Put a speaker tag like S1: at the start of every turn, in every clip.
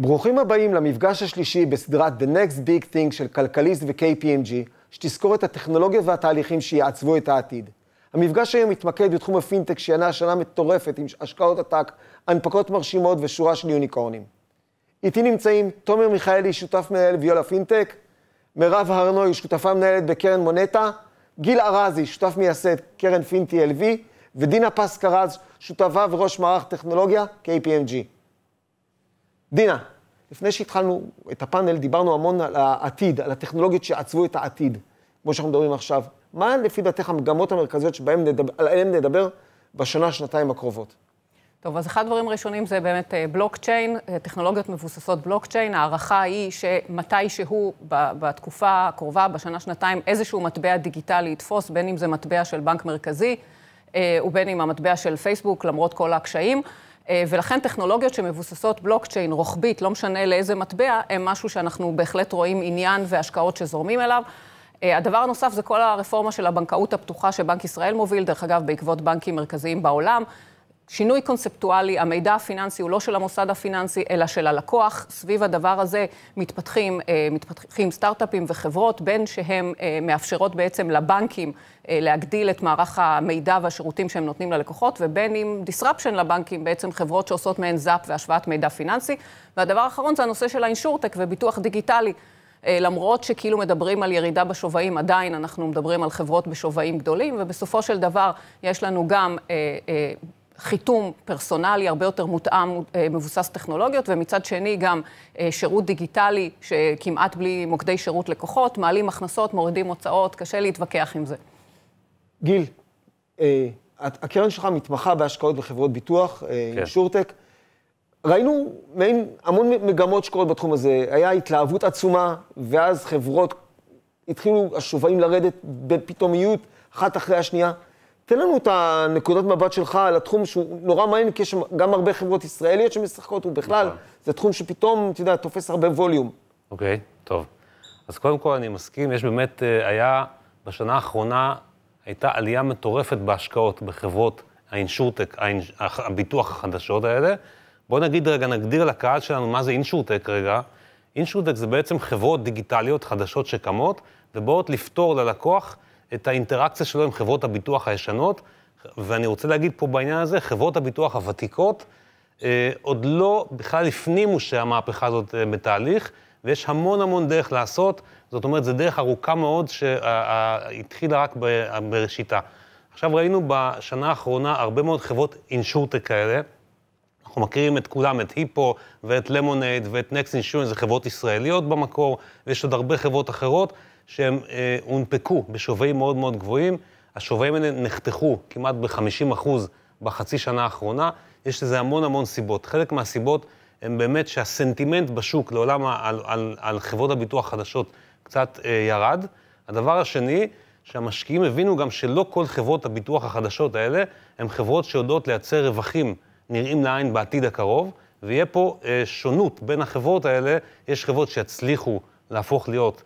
S1: ברוכים הבאים למפגש השלישי בסדרת The Next Big Thing של כלכליסט ו-KPMG, שתזכור את הטכנולוגיה והתהליכים שיעצבו את העתיד. המפגש היום מתמקד בתחום הפינטק שינה שנה מטורפת עם השקעות עתק, הנפקות מרשימות ושורה של יוניקורנים. איתי נמצאים תומר מיכאלי, שותף מנהל ויולה פינטק, מירב הרנוי, שותפה מנהלת בקרן מונטה, גיל ארזי, שותף מייסד קרן פינטי LV, ודינה פסקה רז, שותפה וראש מערך טכנולוגיה KPMG. דינה, לפני שהתחלנו את הפאנל, דיברנו המון על העתיד, על הטכנולוגיות שעצבו את העתיד, כמו שאנחנו מדברים עכשיו. מה לפי דעתך המגמות המרכזיות שעליהן נדבר, נדבר בשנה, שנתיים הקרובות?
S2: טוב, אז אחד הדברים הראשונים זה באמת בלוקצ'יין, אה, אה, טכנולוגיות מבוססות בלוקצ'יין. ההערכה היא שמתי שהוא, בתקופה הקרובה, בשנה, שנתיים, איזשהו מטבע דיגיטלי יתפוס, בין אם זה מטבע של בנק מרכזי, אה, ובין אם המטבע של פייסבוק, למרות כל הקשיים. אה, ולכן טכנולוגיות שמבוססות בלוקצ'יין רוחבית, לא משנה לאיזה מטבע, הם משהו שאנחנו בהחלט רואים עניין והשקעות שזורמים אליו. אה, הדבר הנוסף זה כל הרפורמה של הבנקאות הפתוחה שבנק ישראל מוביל, דרך אגב, בעקבות בנקים מרכזיים בעולם. שינוי קונספטואלי, המידע הפיננסי הוא לא של המוסד הפיננסי, אלא של הלקוח. סביב הדבר הזה מתפתחים, אה, מתפתחים סטארט-אפים וחברות, בין שהן אה, מאפשרות בעצם לבנקים אה, להגדיל את מערך המידע והשירותים שהם נותנים ללקוחות, ובין אם disruption לבנקים, בעצם חברות שעושות מהן זאפ והשוואת מידע פיננסי. והדבר האחרון זה הנושא של האינשורטק וביטוח דיגיטלי. למרות שכאילו מדברים על ירידה בשווים, עדיין אנחנו מדברים על חברות בשווים גדולים, ובסופו של דבר יש לנו גם אה, אה, חיתום פרסונלי הרבה יותר מותאם, אה, מבוסס טכנולוגיות, ומצד שני גם אה, שירות דיגיטלי שכמעט בלי מוקדי שירות לקוחות, מעלים הכנסות, מורידים הוצאות, קשה להתווכח עם זה.
S1: גיל, אה, הקרן שלך מתמחה בהשקעות בחברות ביטוח, כן. שורטק. ראינו מעין המון מגמות שקורות בתחום הזה. היה התלהבות עצומה, ואז חברות, התחילו השווים לרדת בפתאומיות, אחת אחרי השנייה. תן לנו את הנקודות מבט שלך על התחום שהוא נורא מעניין, כי יש שם גם הרבה חברות ישראליות שמשחקות, ובכלל, נכון. זה תחום
S3: שפתאום, אתה יודע, תופס הרבה ווליום. אוקיי, okay, טוב. אז קודם כל אני מסכים, יש באמת, אה, היה, בשנה האחרונה הייתה עלייה מטורפת בהשקעות בחברות האינשורטק, הביטוח החדשות האלה. בואו נגיד רגע, נגדיר לקהל שלנו מה זה אינשורטק רגע. אינשורטק זה בעצם חברות דיגיטליות חדשות שקמות, ובאות לפתור ללקוח את האינטראקציה שלו עם חברות הביטוח הישנות, ואני רוצה להגיד פה בעניין הזה, חברות הביטוח הוותיקות אה, עוד לא בכלל הפנימו שהמהפכה הזאת אה, בתהליך, ויש המון המון דרך לעשות, זאת אומרת, זו דרך ארוכה מאוד שהתחילה רק בראשיתה. עכשיו ראינו בשנה האחרונה הרבה מאוד חברות אינשורטק כאלה, אנחנו מכירים את כולם, את היפו ואת למונייד ואת נקסט אינשורנס, זה חברות ישראליות במקור, ויש עוד הרבה חברות אחרות שהן אה, הונפקו בשווים מאוד מאוד גבוהים. השווים האלה נחתכו כמעט ב-50% בחצי שנה האחרונה. יש לזה המון המון סיבות. חלק מהסיבות הן באמת שהסנטימנט בשוק לעולם על, על, על, על חברות הביטוח החדשות קצת אה, ירד. הדבר השני, שהמשקיעים הבינו גם שלא כל חברות הביטוח החדשות האלה הן חברות שיודעות לייצר רווחים נראים לעין בעתיד הקרוב, ויהיה פה אה, שונות בין החברות האלה. יש חברות שיצליחו להפוך להיות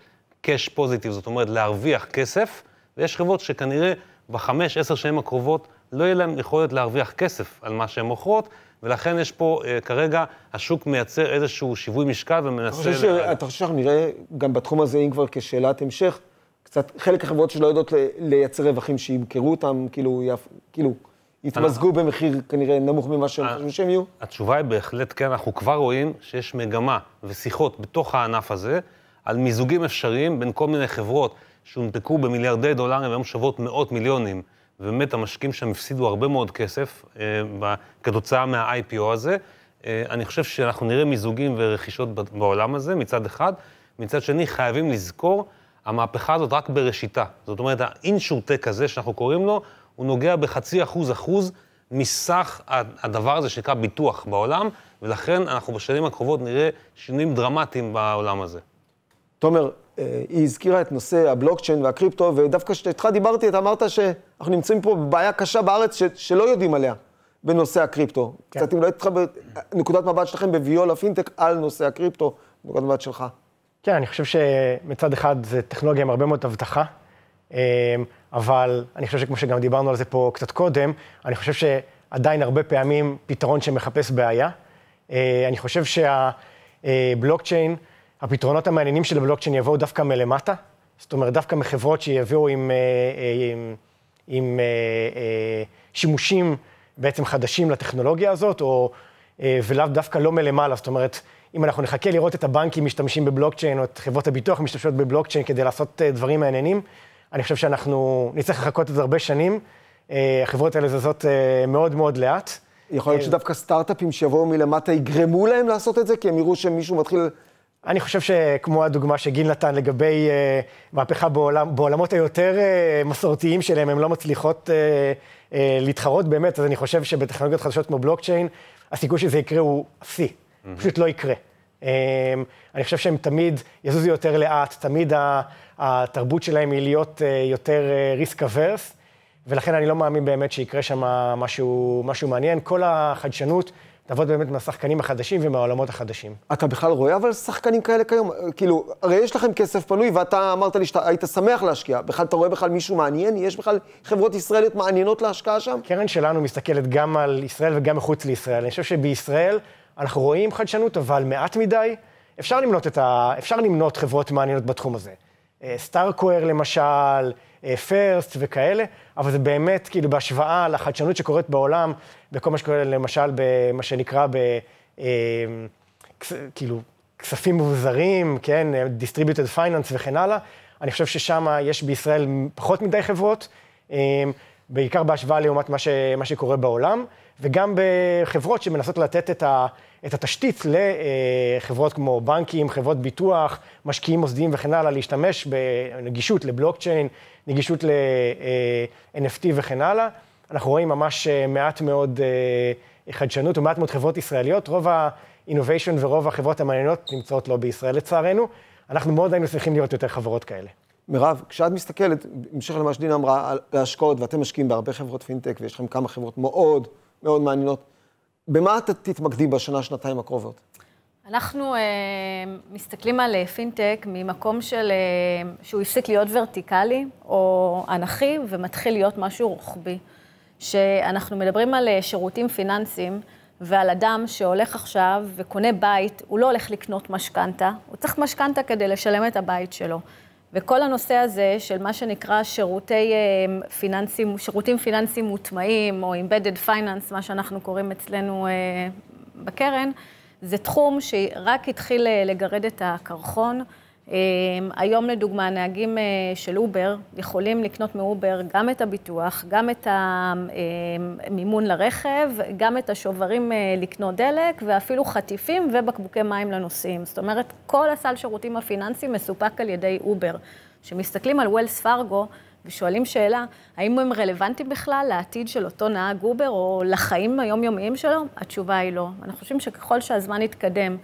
S3: cash פוזיטיב, זאת אומרת להרוויח כסף, ויש חברות שכנראה בחמש, עשר שנים הקרובות לא יהיה להן יכולת להרוויח כסף על מה שהן מוכרות, ולכן יש פה uh, כרגע, השוק מייצר איזשהו שיווי משקל ומנסה... אתה חושב, לה...
S1: אתה חושב שאנחנו נראה גם בתחום הזה, אם כבר כשאלת המשך, קצת, חלק החברות שלא יודעות לייצר רווחים שימכרו אותם, כאילו, יפ, כאילו... יתמזגו אנחנו... במחיר כנראה נמוך ממה שהם חושבים שהם יהיו?
S3: התשובה היא בהחלט כן, אנחנו כבר רואים שיש מגמה ושיחות בתוך הענף הזה על מיזוגים אפשריים בין כל מיני חברות שהונפקו במיליארדי דולרים והיום שוות מאות מיליונים. ובאמת המשקיעים שם הפסידו הרבה מאוד כסף אה, כתוצאה מה-IPO הזה. אה, אני חושב שאנחנו נראה מיזוגים ורכישות בעולם הזה מצד אחד. מצד שני, חייבים לזכור, המהפכה הזאת רק בראשיתה. זאת אומרת, האינשורטק הזה שאנחנו קוראים לו, הוא נוגע בחצי אחוז אחוז מסך הדבר הזה שנקרא ביטוח בעולם, ולכן אנחנו בשנים הקרובות נראה שינויים דרמטיים בעולם הזה.
S1: תומר, אה, היא הזכירה את נושא הבלוקצ'יין והקריפטו, ודווקא כשאיתך דיברתי, אתה אמרת שאנחנו נמצאים פה בבעיה קשה בארץ ש- שלא יודעים עליה בנושא הקריפטו. כן. קצת אם לא איתך בנקודת מבט שלכם בוויולה פינטק על נושא הקריפטו, נקודת מבט שלך.
S4: כן, אני חושב שמצד אחד זה טכנולוגיה עם הרבה מאוד אבטחה. אמ, אבל אני חושב שכמו שגם דיברנו על זה פה קצת קודם, אני חושב שעדיין הרבה פעמים פתרון שמחפש בעיה. אה, אני חושב שהבלוקצ'יין, אה, הפתרונות המעניינים של הבלוקצ'יין יבואו דווקא מלמטה, זאת אומרת, דווקא מחברות שיביאו עם, אה, עם, עם עם שימושים בעצם חדשים לטכנולוגיה הזאת, או, ולאו דווקא לא מלמעלה, זאת אומרת, אם אנחנו נחכה לראות את הבנקים משתמשים בבלוקצ'יין, או את חברות הביטוח משתמשות בבלוקצ'יין כדי לעשות דברים מעניינים, אני חושב שאנחנו נצטרך לחכות עוד הרבה שנים. אה, החברות האלה זזות אה, מאוד מאוד לאט. יכול להיות אה, שדווקא סטארט-אפים
S1: שיבואו מלמטה יגרמו להם
S4: לעשות את זה, כי הם יראו שמישהו מתחיל... אני חושב שכמו הדוגמה שגיל נתן לגבי uh, מהפכה בעולם, בעולמות היותר uh, מסורתיים שלהם, הן לא מצליחות uh, uh, להתחרות באמת, אז אני חושב שבטכנולוגיות חדשות כמו בלוקצ'יין, הסיכוי שזה יקרה הוא שיא, mm-hmm. פשוט לא יקרה. אמ, אני חושב שהם תמיד יזוזו יותר לאט, תמיד התרבות שלהם היא להיות אה, יותר אה, risk averse, ולכן אני לא מאמין באמת שיקרה שם משהו, משהו מעניין. כל החדשנות תעבוד באמת מהשחקנים החדשים ומהעולמות החדשים.
S1: אתה בכלל רואה אבל שחקנים כאלה כיום? אה, כאילו, הרי יש לכם כסף פנוי, ואתה אמרת לי שהיית שמח להשקיע. בכלל, אתה רואה בכלל מישהו מעניין? יש בכלל חברות ישראליות מעניינות להשקעה שם? קרן שלנו מסתכלת
S4: גם על ישראל וגם מחוץ לישראל. אני חושב שבישראל אנחנו רואים חדשנות, אבל מעט מדי. אפשר למנות, ה... אפשר למנות חברות מעניינות בתחום הזה. סטארקוור אה, למשל, פרסט אה, וכאלה, אבל זה באמת, כאילו, בהשוואה לחדשנות שקורית בעולם, בכל מה שקורה למשל במה שנקרא ב... אה, כאילו, כספים מבוזרים, כן, distributed finance וכן הלאה, אני חושב ששם יש בישראל פחות מדי חברות, בעיקר בהשוואה לעומת מה, ש... מה שקורה בעולם. וגם בחברות שמנסות לתת את, ה, את התשתית לחברות אה, כמו בנקים, חברות ביטוח, משקיעים מוסדיים וכן הלאה, להשתמש בנגישות לבלוקצ'יין, נגישות ל-NFT אה, וכן הלאה. אנחנו רואים ממש אה, מעט מאוד חדשנות ומעט מאוד חברות ישראליות. רוב ה-innovation ורוב החברות המעניינות נמצאות לא בישראל לצערנו. אנחנו מאוד היינו שמחים לראות יותר
S1: חברות כאלה. מירב, כשאת מסתכלת, בהמשך למה שדינה אמרה, על ההשקעות, ואתם משקיעים בהרבה חברות פינטק, ויש לכם כמה חברות מאוד מאוד מעניינות. במה את תתמקדי בשנה, שנתיים הקרובות?
S5: אנחנו uh, מסתכלים על אה, פינטק ממקום של, uh, שהוא הפסיק להיות ורטיקלי או אנכי ומתחיל להיות משהו רוחבי. שאנחנו מדברים על uh, שירותים פיננסיים ועל אדם שהולך עכשיו וקונה בית, הוא לא הולך לקנות משכנתה, הוא צריך משכנתה כדי לשלם את הבית שלו. וכל הנושא הזה של מה שנקרא שירותי אה, פיננסים, שירותים פיננסיים מוטמעים, או Embedded Finance, מה שאנחנו קוראים אצלנו אה, בקרן, זה תחום שרק התחיל אה, לגרד את הקרחון. אמ, היום לדוגמה, נהגים אה, של אובר יכולים לקנות מאובר גם את הביטוח, גם את המימון אמ, לרכב, גם את השוברים אה, לקנות דלק, ואפילו חטיפים ובקבוקי מים לנוסעים. זאת אומרת, כל הסל שירותים הפיננסי מסופק על ידי אובר. כשמסתכלים על ווילס פארגו, ושואלים שאלה, האם הם רלוונטיים בכלל לעתיד של אותו נהג אובר או לחיים היומיומיים שלו? התשובה היא לא. אנחנו חושבים שככל שהזמן יתקדם,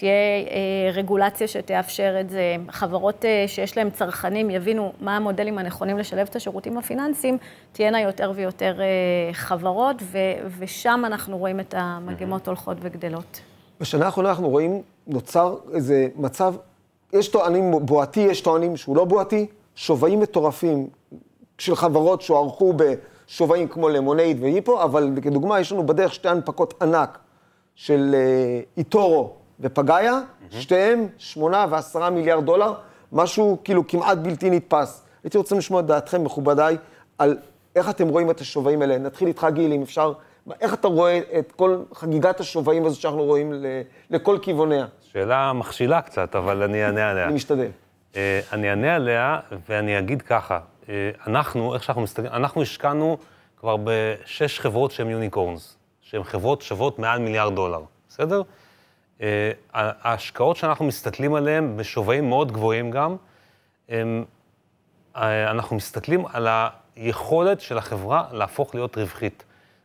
S5: תהיה אה, רגולציה שתאפשר את זה, חברות אה, שיש להן צרכנים יבינו מה המודלים הנכונים לשלב את השירותים הפיננסיים, תהיינה יותר ויותר אה, חברות, ו, ושם אנחנו רואים את המגמות הולכות וגדלות.
S1: בשנה האחרונה אנחנו רואים, נוצר איזה מצב, יש טוענים בועתי, יש טוענים שהוא לא בועתי, שווים מטורפים של חברות שהוערכו בשווים כמו למונייד והיפו, אבל כדוגמה, יש לנו בדרך שתי הנפקות ענק של אה, איטורו ופגאיה, mm-hmm. שתיהם 8 ו-10 מיליארד דולר, משהו כאילו כמעט בלתי נתפס. הייתי רוצה לשמוע את דעתכם, מכובדיי, על איך אתם רואים את השווים האלה. נתחיל איתך, גיל, אם אפשר. איך אתה רואה את כל חגיגת השווים הזאת שאנחנו רואים לכל כיווניה?
S3: שאלה מכשילה קצת, אבל אני אענה עליה. אני משתדל. Uh, אני אענה עליה ואני אגיד ככה, uh, אנחנו, איך שאנחנו מסתכלים, אנחנו השקענו כבר בשש חברות שהן יוניקורנס, שהן חברות שוות מעל מיליארד דולר, בסדר? אה, ההשקעות שאנחנו מסתכלים עליהן, בשווים מאוד גבוהים גם, הם, אה, אנחנו מסתכלים על היכולת של החברה להפוך להיות רווחית.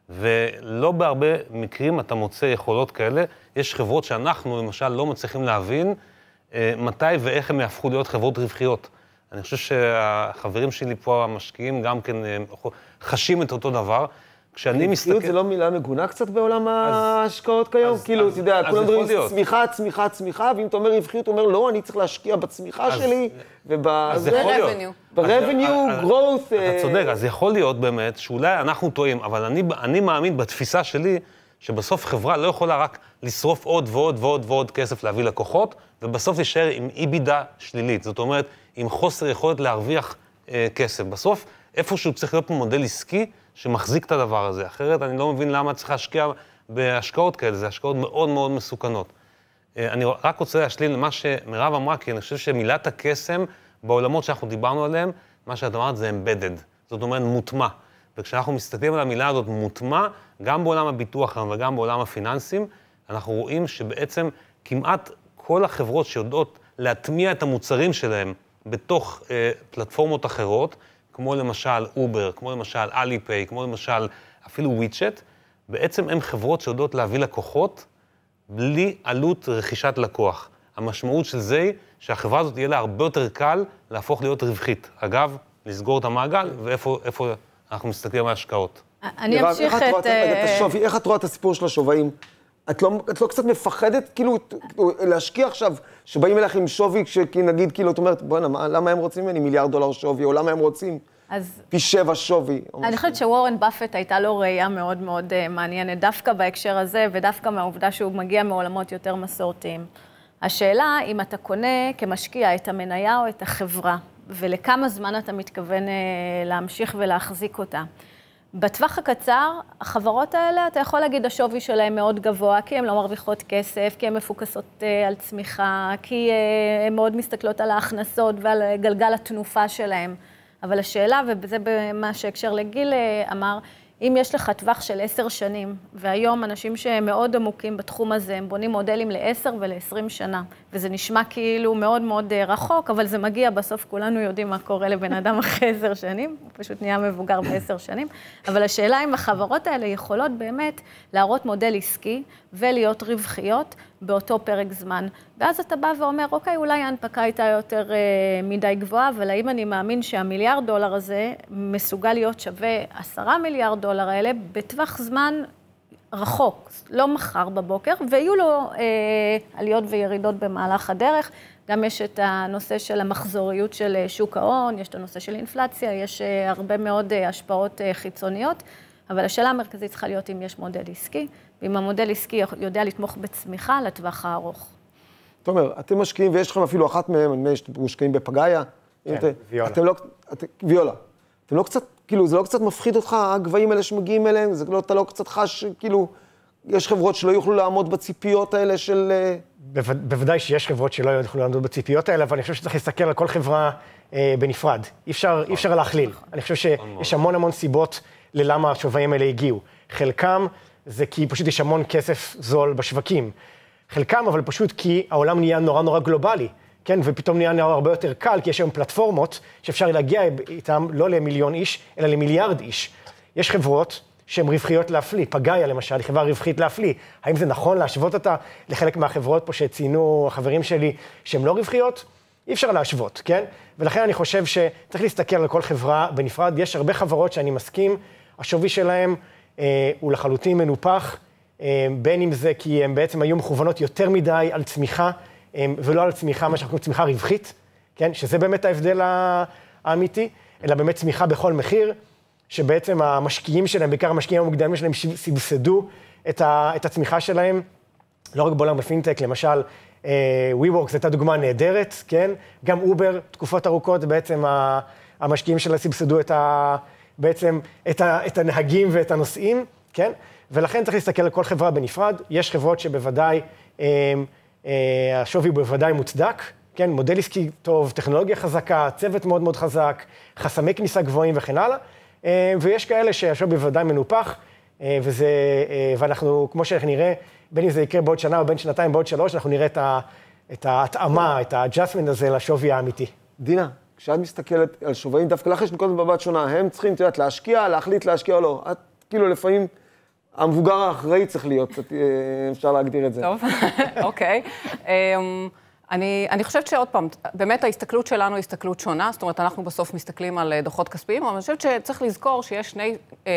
S3: ולא בהרבה מקרים אתה מוצא יכולות כאלה. יש חברות שאנחנו, למשל, לא מצליחים להבין אה, מתי ואיך הן יהפכו להיות חברות רווחיות. אני חושב שהחברים שלי פה, המשקיעים, גם כן חשים את אותו דבר. כשאני כן, כאילו מסתכל... רווחיות זה לא מילה מגונה קצת בעולם
S1: ההשקעות כיום? כאילו, אתה יודע, כולם אומרים צמיחה, צמיחה, צמיחה, ואם אתה אומר רווחיות, הוא אומר, לא, אני צריך להשקיע בצמיחה שלי, וב... אז יכול ובזה... ברבניו, growth... אה. אתה צודק,
S3: אז יכול להיות באמת שאולי אנחנו טועים, אבל אני מאמין בתפיסה שלי, שבסוף חברה לא יכולה רק לשרוף עוד ועוד ועוד ועוד כסף להביא לקוחות, ובסוף להישאר עם אי בידה שלילית. זאת אומרת, עם חוסר יכולת להרוויח אה, כסף. בסוף, איפשהו צריך להיות פה מודל עסקי שמחזיק את הדבר הזה. אחרת אני לא מבין למה צריך להשקיע בהשקעות כאלה, זה השקעות מאוד מאוד מסוכנות. אה, אני רק רוצה להשלים למה שמירב אמרה, כי אני חושב שמילת הקסם בעולמות שאנחנו דיברנו עליהן, מה שאת אמרת זה embedded, זאת אומרת מוטמע. וכשאנחנו מסתכלים על המילה הזאת מוטמע, גם בעולם הביטוח וגם בעולם הפיננסים, אנחנו רואים שבעצם כמעט כל החברות שיודעות להטמיע את המוצרים שלהם בתוך אה, פלטפורמות אחרות, כמו למשל אובר, כמו למשל אליפיי, כמו למשל אפילו וויצ'ט, בעצם הן חברות שיודעות להביא לקוחות בלי עלות רכישת לקוח. המשמעות של זה היא שהחברה הזאת יהיה לה הרבה יותר קל להפוך להיות רווחית. אגב, לסגור את המעגל, ואיפה אנחנו מסתכלים על ההשקעות.
S5: אני אמשיך את... אה,
S1: איך את רואה את הסיפור של השווים את לא, את לא קצת מפחדת, כאילו, להשקיע עכשיו, שבאים אליך עם שווי, שנגיד, כאילו, את אומרת, בוא'נה, למה הם רוצים ממני מיליארד דולר שווי, או למה הם רוצים אז... פי שבע שווי? אני חושבת
S5: שוורן באפט הייתה לו ראייה מאוד מאוד uh, מעניינת, דווקא בהקשר הזה, ודווקא מהעובדה שהוא מגיע מעולמות יותר מסורתיים. השאלה, אם אתה קונה כמשקיע את המניה או את החברה, ולכמה זמן אתה מתכוון uh, להמשיך ולהחזיק אותה. בטווח הקצר, החברות האלה, אתה יכול להגיד, השווי שלהן מאוד גבוה, כי הן לא מרוויחות כסף, כי הן מפוקסות uh, על צמיחה, כי uh, הן מאוד מסתכלות על ההכנסות ועל אה, גלגל התנופה שלהן. אבל השאלה, וזה מה שהקשר לגיל אמר, אם יש לך טווח של עשר שנים, והיום אנשים שהם מאוד עמוקים בתחום הזה, הם בונים מודלים לעשר ולעשרים שנה, וזה נשמע כאילו מאוד מאוד אה, רחוק, אבל זה מגיע, בסוף כולנו יודעים מה קורה לבן אדם אחרי עשר שנים, הוא פשוט נהיה מבוגר בעשר שנים, אבל השאלה אם החברות האלה יכולות באמת להראות מודל עסקי ולהיות רווחיות, באותו פרק זמן. ואז אתה בא ואומר, אוקיי, אולי ההנפקה הייתה יותר אה, מדי גבוהה, אבל האם אני מאמין שהמיליארד דולר הזה מסוגל להיות שווה עשרה מיליארד דולר האלה בטווח זמן רחוק, לא מחר בבוקר, ויהיו לו אה, עליות וירידות במהלך הדרך. גם יש את הנושא של המחזוריות של אה, שוק ההון, יש את הנושא של אינפלציה, יש אה, הרבה מאוד אה, השפעות חיצוניות, אבל השאלה המרכזית צריכה להיות אם יש מודל עסקי. ואם המודל עסקי יודע לתמוך בצמיחה לטווח הארוך.
S1: תומר, אתם משקיעים, ויש לכם אפילו אחת מהם, אני מבין שאתם מושקעים בפגאיה. כן, אתם, ויולה. אתם לא, את, ויולה. אתם לא קצת, כאילו, זה לא קצת מפחיד אותך, הגבהים האלה שמגיעים אליהם? זה לא, אתה לא קצת חש, כאילו, יש חברות שלא יוכלו לעמוד בציפיות האלה של... אה, בו,
S4: בוודאי שיש חברות שלא יוכלו לעמוד בציפיות האלה, אבל אני חושב שצריך להסתכל על כל חברה אה, בנפרד. אי אפשר, נכון. אי אפשר להכליל. אני חושב שיש נכון. המון המון סיבות ללמה השווים האלה הגיעו. חלקם... זה כי פשוט יש המון כסף זול בשווקים. חלקם, אבל פשוט כי העולם נהיה נורא נורא גלובלי, כן? ופתאום נהיה נורא הרבה יותר קל, כי יש היום פלטפורמות שאפשר להגיע איתן לא למיליון איש, אלא למיליארד איש. יש חברות שהן רווחיות להפליא, פגאיה למשל, היא חברה רווחית להפליא. האם זה נכון להשוות אותה לחלק מהחברות פה שציינו החברים שלי שהן לא רווחיות? אי אפשר להשוות, כן? ולכן אני חושב שצריך להסתכל על כל חברה בנפרד. יש הרבה חברות שאני מסכים, השווי שלהן אה, הוא לחלוטין מנופח, אה, בין אם זה כי הן בעצם היו מכוונות יותר מדי על צמיחה, אה, ולא על צמיחה, מה שאנחנו קוראים צמיחה רווחית, כן? שזה באמת ההבדל האמיתי, אלא באמת צמיחה בכל מחיר, שבעצם המשקיעים שלהם, בעיקר המשקיעים המוקדמים שלהם, סבסדו את, ה, את הצמיחה שלהם, לא רק בעולם הפינטק, למשל, WeWork זו הייתה דוגמה נהדרת, כן? גם אובר, תקופות ארוכות, בעצם המשקיעים שלה סבסדו את ה... בעצם את, ה, את הנהגים ואת הנוסעים, כן? ולכן צריך להסתכל על כל חברה בנפרד. יש חברות שבוודאי, אה, אה, השווי הוא בוודאי מוצדק, כן? מודל עסקי טוב, טכנולוגיה חזקה, צוות מאוד מאוד חזק, חסמי כניסה גבוהים וכן הלאה. אה, ויש כאלה שהשווי בוודאי מנופח, אה, וזה, אה, ואנחנו, כמו שאנחנו נראה, בין אם זה יקרה בעוד שנה או בין שנתיים, בעוד שלוש, אנחנו נראה את, ה,
S1: את ההתאמה, את ה-adjustment הזה לשווי האמיתי. דינה, כשאת מסתכלת על שווים, דווקא לך יש נקודת מבט שונה, הם צריכים, את יודעת, להשקיע, להחליט להשקיע או לא. את, כאילו, לפעמים... המבוגר האחראי צריך להיות, אה, אפשר להגדיר את זה. טוב,
S2: אוקיי. אמ, אני, אני חושבת שעוד פעם, באמת ההסתכלות שלנו היא הסתכלות שונה, זאת אומרת, אנחנו בסוף מסתכלים על אה, דוחות כספיים, אבל אני חושבת שצריך לזכור שיש שני אה,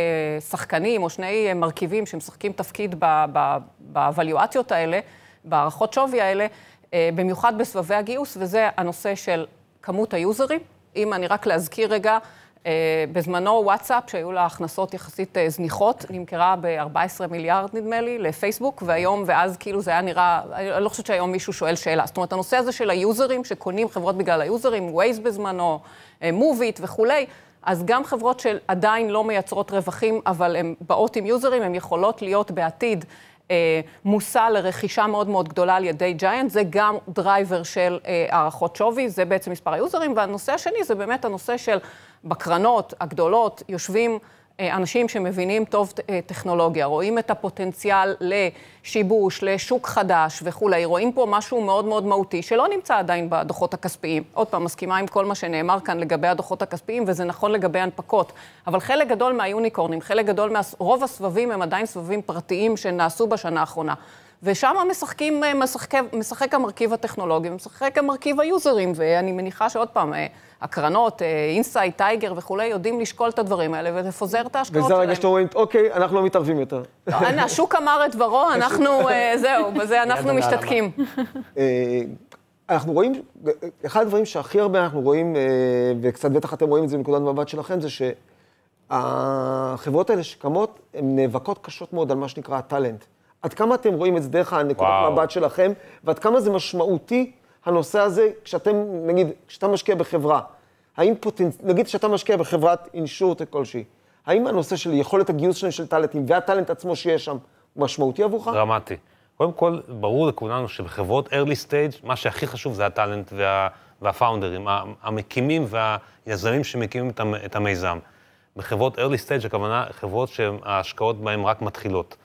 S2: שחקנים או שני אה, מרכיבים שמשחקים תפקיד בוואליואציות האלה, בהערכות שווי האלה, אה, במיוחד בסבבי הגיוס, וזה הנושא של כמות היוזרים. אם אני רק להזכיר רגע, אה, בזמנו וואטסאפ, שהיו לה הכנסות יחסית אה, זניחות, נמכרה ב-14 מיליארד, נדמה לי, לפייסבוק, והיום, ואז כאילו זה היה נראה, אני לא חושבת שהיום מישהו שואל שאלה. זאת אומרת, הנושא הזה של היוזרים, שקונים חברות בגלל היוזרים, ווייז בזמנו, מוביט אה, וכולי, אז גם חברות שעדיין לא מייצרות רווחים, אבל הן באות עם יוזרים, הן יכולות להיות בעתיד אה, מושא לרכישה מאוד מאוד גדולה על ידי ג'יינט, זה גם דרייבר של אה, הערכות שווי, זה בעצם מספר היוזרים, והנושא השני זה באמת הנושא של בקרנות הגדולות יושבים אנשים שמבינים טוב אה, טכנולוגיה, רואים את הפוטנציאל לשיבוש, לשוק חדש וכולי, רואים פה משהו מאוד מאוד מהותי שלא נמצא עדיין בדוחות הכספיים. עוד פעם, מסכימה עם כל מה שנאמר כאן לגבי הדוחות הכספיים, וזה נכון לגבי הנפקות, אבל חלק גדול מהיוניקורנים, חלק גדול, מה... הסבבים הם עדיין סבבים פרטיים שנעשו בשנה האחרונה. ושם משחקים, אה, משחק, משחק המרכיב הטכנולוגי, משחק המרכיב היוזרים, ואני מניחה שעוד פעם, אה, הקרנות, אינסייד, אה, טייגר וכולי, יודעים לשקול את הדברים האלה ולפוזר את ההשקעות שלהם. וזה הרגע שאתם
S1: אומרים, אוקיי, אנחנו לא מתערבים יותר. אה,
S2: השוק אמר את דברו, אנחנו, אה, זהו, בזה אנחנו משתתקים.
S1: אנחנו רואים, אחד הדברים שהכי הרבה אנחנו רואים, וקצת בטח אתם רואים את זה מנקודת מבט שלכם, זה שהחברות האלה שקמות, הן נאבקות קשות מאוד על מה שנקרא הטאלנט. עד כמה אתם רואים את זה דרך הנקודת מבט שלכם, ועד כמה זה משמעותי הנושא הזה, כשאתם, נגיד, כשאתה משקיע בחברה, האם פוטנצ... נגיד שאתה משקיע בחברת אינשורטה כלשהי, האם הנושא של יכולת הגיוס שלהם של טאלנטים והטאלנט עצמו שיש שם, הוא משמעותי עבורך?
S3: דרמטי. קודם כל, ברור לכולנו שבחברות early stage, מה שהכי חשוב זה הטאלנט וה... והפאונדרים, המקימים והיזמים שמקימים את המיזם. בחברות early stage, הכוונה חברות שההשקעות בהן רק מתחילות.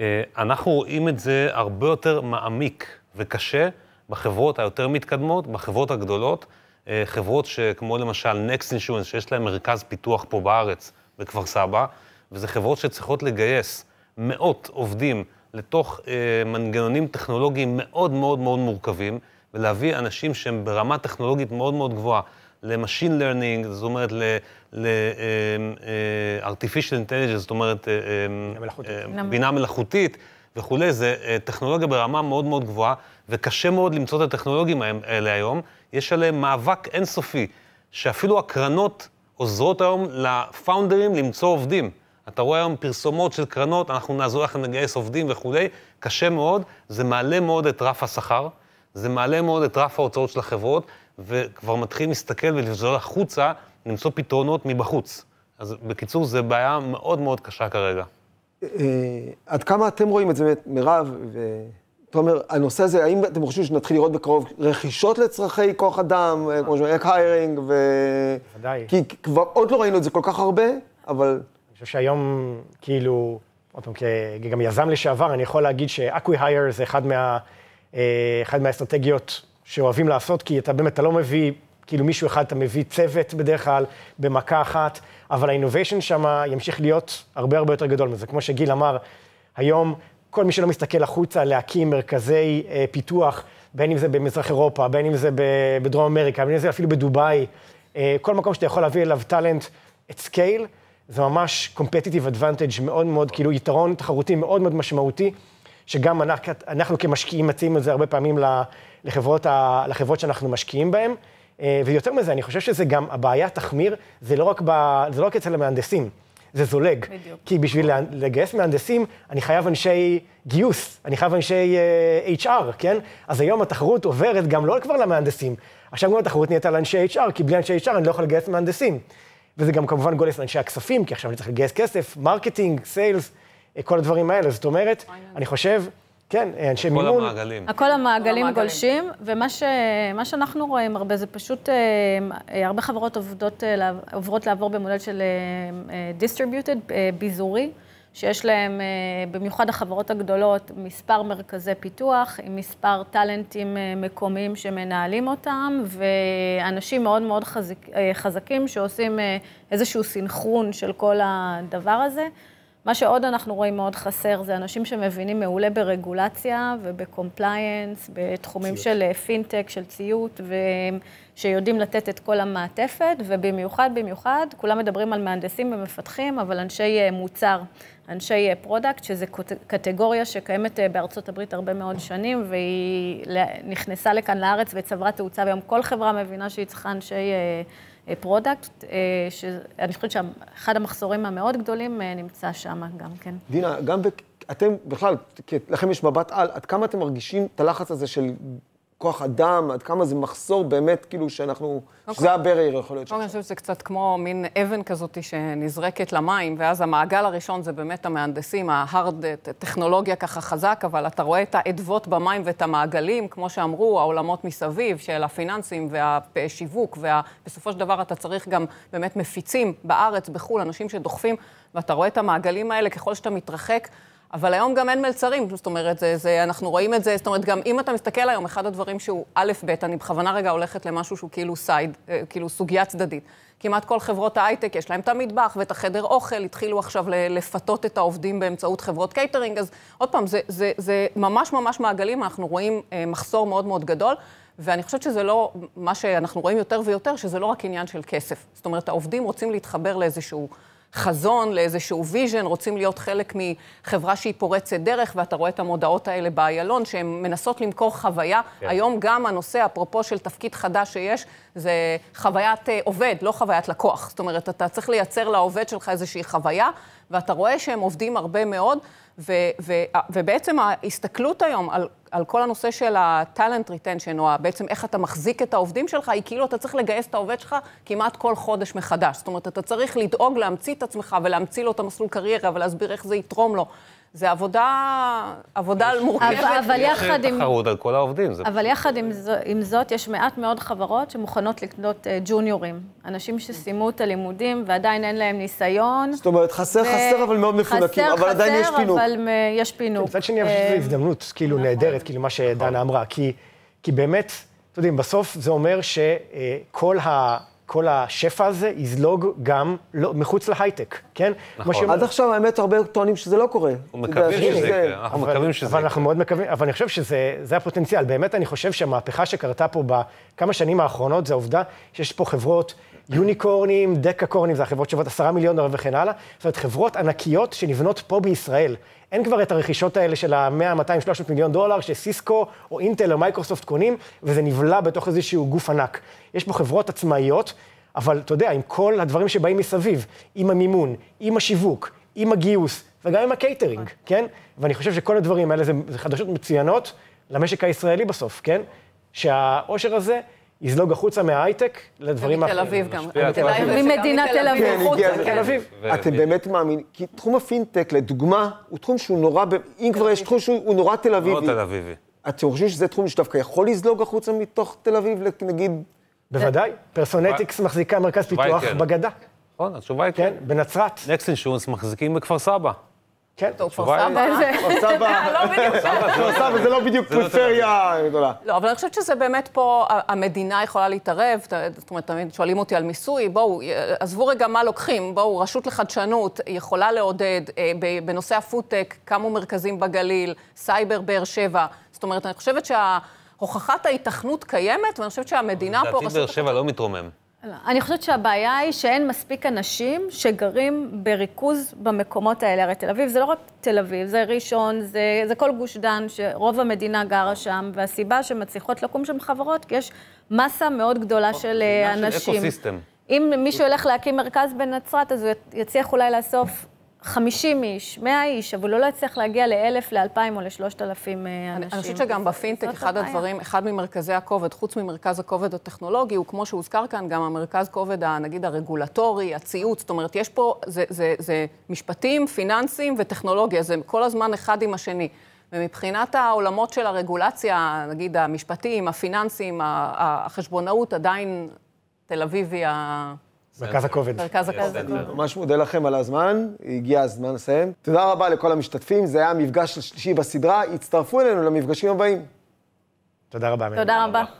S3: אה, אנחנו רואים את זה הרבה יותר מעמיק וקשה בחברות היותר מתקדמות, בחברות הגדולות, אה, חברות שכמו למשל Next Insurance, שיש להן מרכז פיתוח פה בארץ, בכפר סבא, וזה חברות שצריכות לגייס מאות עובדים לתוך אה, מנגנונים טכנולוגיים מאוד מאוד מאוד מורכבים, ולהביא אנשים שהם ברמה טכנולוגית מאוד מאוד גבוהה ל-machine learning, זאת אומרת ל-artificial אמ, אה, intelligence, זאת אומרת בינה מלאכותית וכולי, זה טכנולוגיה ברמה מאוד מאוד גבוהה, וקשה מאוד למצוא את הטכנולוגים האלה היום, יש עליהם מאבק אינסופי, שאפילו הקרנות עוזרות היום לפאונדרים למצוא עובדים. אתה רואה היום פרסומות של קרנות, אנחנו נעזור לכם לגייס עובדים וכולי, קשה מאוד, זה מעלה מאוד את רף השכר, זה מעלה מאוד את רף ההוצאות של החברות, וכבר מתחילים להסתכל ולבזול החוצה, למצוא פתרונות מבחוץ. אז בקיצור, זו בעיה מאוד מאוד קשה כרגע.
S1: אה, אה, עד כמה אתם רואים את זה, מירב תומר, הנושא הזה, האם אתם חושבים שנתחיל לראות בקרוב רכישות לצרכי כוח אדם, אה, כמו שאומרים, אק-היירינג, ו... בוודאי. כי כבר עוד לא ראינו את זה כל כך הרבה, אבל... אני חושב
S4: שהיום,
S1: כאילו, עוד
S4: פעם, גם יזם לשעבר, אני יכול להגיד שאקווי-הייר זה אחד, מה, אה, אחד מהאסטרטגיות שאוהבים לעשות, כי אתה באמת, אתה לא מביא כאילו מישהו אחד, אתה מביא צוות בדרך כלל במכה אחת, אבל האינוביישן שם ימשיך להיות הרבה הרבה יותר גדול מזה. כמו שגיל אמר, היום כל מי שלא מסתכל החוצה להקים מרכזי אה, פיתוח, בין אם זה במזרח אירופה, בין אם זה בדרום אמריקה, בין אם זה אפילו בדובאי, אה, כל מקום שאתה יכול להביא אליו טאלנט את סקייל, זה ממש competitive advantage מאוד מאוד, כאילו יתרון תחרותי מאוד מאוד משמעותי, שגם אנחנו, אנחנו כמשקיעים מציעים את זה הרבה פעמים לחברות, ה, לחברות שאנחנו משקיעים בהן. אה, ויותר מזה, אני חושב שזה גם, הבעיה תחמיר, זה לא רק, ב, זה לא רק אצל המהנדסים. זה זולג. בדיוק. כי בשביל נכון. לגייס מהנדסים, אני חייב אנשי גיוס, אני חייב אנשי uh, אה, HR, כן? אז היום התחרות עוברת גם לא כבר למהנדסים, עכשיו גם התחרות נהייתה לאנשי HR, כי בלי אנשי HR אני לא יכול לגייס מהנדסים. וזה גם כמובן גולס לאנשי הכספים, כי עכשיו אני צריך לגייס כסף, מרקטינג, סיילס, אה, כל הדברים האלה. זאת אומרת, אני חושב כן, אנשי מימון. הכל
S2: המעגלים.
S5: הכל המעגלים גולשים, ומה ש, שאנחנו רואים הרבה זה פשוט, אה, אה, הרבה חברות עובדות, אה, עוברות לעבור במודל של distributed, ביזורי. שיש להם, במיוחד החברות הגדולות, מספר מרכזי פיתוח, עם מספר טאלנטים מקומיים שמנהלים אותם, ואנשים מאוד מאוד חזק, חזקים שעושים איזשהו סינכרון של כל הדבר הזה. מה שעוד אנחנו רואים מאוד חסר זה אנשים שמבינים מעולה ברגולציה ובקומפליינס, בתחומים ציות. של אה, פינטק, של ציות, שיודעים לתת את כל המעטפת, ובמיוחד, במיוחד, כולם מדברים על מהנדסים ומפתחים, אבל אנשי אה, מוצר, אנשי פרודקט, אה, שזו קטגוריה שקיימת בארצות הברית הרבה מאוד שנים, והיא נכנסה לכאן לארץ וצברה תאוצה, והיום כל חברה מבינה שהיא צריכה אנשי... פרודקט, אה, שאני חושבת שאחד המחסורים המאוד גדולים אה, נמצא שם גם כן.
S1: דינה, גם אתם בכלל, לכם יש מבט על, עד כמה אתם מרגישים את הלחץ הזה של כוח אדם, עד כמה זה מחסור באמת, כאילו, שאנחנו, אוקיי. שזה הברר יכול להיות אוקיי, שם.
S2: אני חושבת שזה קצת כמו מין אבן כזאת שנזרקת למים, ואז המעגל הראשון זה באמת המהנדסים, ההארד, טכנולוגיה ככה חזק, אבל אתה רואה את האדוות במים ואת המעגלים, כמו שאמרו, העולמות מסביב, של הפיננסים והשיווק, ובסופו של דבר אתה צריך גם באמת מפיצים בארץ, בחו"ל, אנשים שדוחפים, ואתה רואה את המעגלים האלה ככל שאתה מתרחק. אבל היום גם אין מלצרים, זאת אומרת, זה, זה, אנחנו רואים את זה, זאת אומרת, גם אם אתה מסתכל היום, אחד הדברים שהוא א'-ב', אני בכוונה רגע הולכת למשהו שהוא כאילו סייד, אה, כאילו סוגיה צדדית. כמעט כל חברות ההייטק, יש להם את המטבח ואת החדר אוכל, התחילו עכשיו לפתות את העובדים באמצעות חברות קייטרינג, אז עוד פעם, זה, זה, זה ממש ממש מעגלים, אנחנו רואים אה, מחסור מאוד מאוד גדול, ואני חושבת שזה לא, מה שאנחנו רואים יותר ויותר, שזה לא רק עניין של כסף. זאת אומרת, העובדים רוצים להתחבר לאיזשהו... חזון, לאיזשהו ויז'ן, רוצים להיות חלק מחברה שהיא פורצת דרך, ואתה רואה את המודעות האלה באיילון, שהן מנסות למכור חוויה. כן. היום גם הנושא, אפרופו של תפקיד חדש שיש, זה חוויית אה, עובד, לא חוויית לקוח. זאת אומרת, אתה צריך לייצר לעובד שלך איזושהי חוויה. ואתה רואה שהם עובדים הרבה מאוד, ו, ו, ובעצם ההסתכלות היום על, על כל הנושא של ה-talent retention, או בעצם איך אתה מחזיק את העובדים שלך, היא כאילו אתה צריך לגייס את העובד שלך כמעט כל חודש מחדש. זאת אומרת, אתה צריך לדאוג להמציא את עצמך ולהמציא לו את המסלול קריירה ולהסביר איך זה יתרום לו. זה עבודה, עבודה יש, מורכבת. אבל, אבל יחד עם... יש תחרות
S3: על כל העובדים. זה
S2: אבל יחד
S5: עם, זו, עם זאת, יש מעט מאוד חברות שמוכנות לקנות uh, ג'וניורים. אנשים שסיימו את הלימודים ועדיין אין להם ניסיון. זאת אומרת, חסר, ו... חסר, אבל מאוד מפונקים, חסר, אבל חסר, עדיין יש פינוק. אבל אה, יש פינוק. מצד שני, אני חושב שזו אה,
S4: הזדמנות, כאילו, נכון. נהדרת, כאילו, מה שדנה אמרה. כי, כי באמת, אתם יודעים, בסוף זה אומר שכל uh, ה... כל השפע הזה יזלוג גם לא, מחוץ להייטק, כן? נכון. שימור... עד עכשיו, האמת, הרבה טוענים שזה לא קורה. אנחנו
S3: מקווים שזה כן. יקרה, אנחנו
S4: מקווים שזה יקרה. אבל אנחנו מאוד מקווים, אבל אני חושב שזה הפוטנציאל. באמת, אני חושב שהמהפכה שקרתה פה בכמה שנים האחרונות, זה העובדה שיש פה חברות... יוניקורנים, דקקורנים, זה החברות שוות עשרה מיליון דולר וכן הלאה. זאת אומרת, חברות ענקיות שנבנות פה בישראל. אין כבר את הרכישות האלה של ה-100, 200, 300 מיליון דולר שסיסקו או אינטל או מייקרוסופט קונים, וזה נבלע בתוך איזשהו גוף ענק. יש פה חברות עצמאיות, אבל אתה יודע, עם כל הדברים שבאים מסביב, עם המימון, עם השיווק, עם הגיוס, וגם עם הקייטרינג, כן? ואני חושב שכל הדברים האלה זה, זה חדשות מצוינות למשק הישראלי בסוף, כן? שהאושר הזה... יזלוג החוצה מההייטק לדברים אחרים. מתל אביב גם.
S5: ממדינת תל אביב חוצה. תל אביב. כן, כן. אתם
S1: באמת מאמינים, כי תחום הפינטק, לדוגמה, הוא תחום שהוא נורא, אם כבר יש תחום שהוא נורא תל אביבי. נורא תל אביבי. אתם חושבים שזה תחום שדווקא יכול לזלוג החוצה מתוך תל אביב, נגיד... בוודאי. פרסונטיקס מחזיקה מרכז פיתוח
S3: בגדה. נכון, התשובה היא כן. כן, בנצרת. נקסט אינשורנס מחזיקים בכפר סבא. כן, טוב, כפר סבא.
S2: כפר סבא, לא כפר
S1: סבא זה
S3: לא, לא בדיוק פריפריה גדולה.
S2: לא, אבל אני חושבת שזה באמת פה, המדינה יכולה להתערב, זאת אומרת, תמיד שואלים אותי על מיסוי, בואו, עזבו רגע מה לוקחים, בואו, רשות לחדשנות יכולה לעודד, אה, בנושא הפודטק, קמו מרכזים בגליל, סייבר באר שבע. זאת אומרת, אני חושבת שה... הוכחת ההיתכנות קיימת, ואני חושבת שהמדינה פה... לדעתי באר שבע לא מתרומם. לא, אני חושבת שהבעיה היא
S5: שאין מספיק אנשים שגרים בריכוז במקומות האלה. הרי תל אביב זה לא רק תל אביב, זה ראשון, זה, זה כל גוש דן, שרוב המדינה גרה שם, והסיבה שמצליחות לקום שם חברות, כי יש מסה מאוד גדולה אה, של אנשים. של אקו-סיסטם. אם מישהו ילך להקים מרכז בנצרת, אז הוא יצליח אולי לאסוף 50 איש, 100 איש, אבל לא להצליח להגיע לאלף, לאלפיים או לשלושת אלפים אה, אנשים. אני חושבת שגם
S2: בפינטק, אחד הדברים, אחד ממרכזי הכובד, חוץ ממרכז הכובד הטכנולוגי, הוא כמו שהוזכר כאן, גם המרכז כובד, נגיד, הרגולטורי, הציוץ, זאת אומרת, יש פה, זה, זה, זה משפטים, פיננסים וטכנולוגיה, זה כל הזמן אחד עם השני. ומבחינת העולמות של הרגולציה, נגיד המשפטים, הפיננסים, החשבונאות, עדיין תל אביב היא ה... מרכז הכובד. מרכז הכובד. לא.
S1: ממש מודה לכם על הזמן, הגיע הזמן לסיים. תודה רבה לכל המשתתפים, זה היה המפגש השלישי בסדרה, הצטרפו אלינו למפגשים הבאים. תודה רבה.
S5: תודה רבה.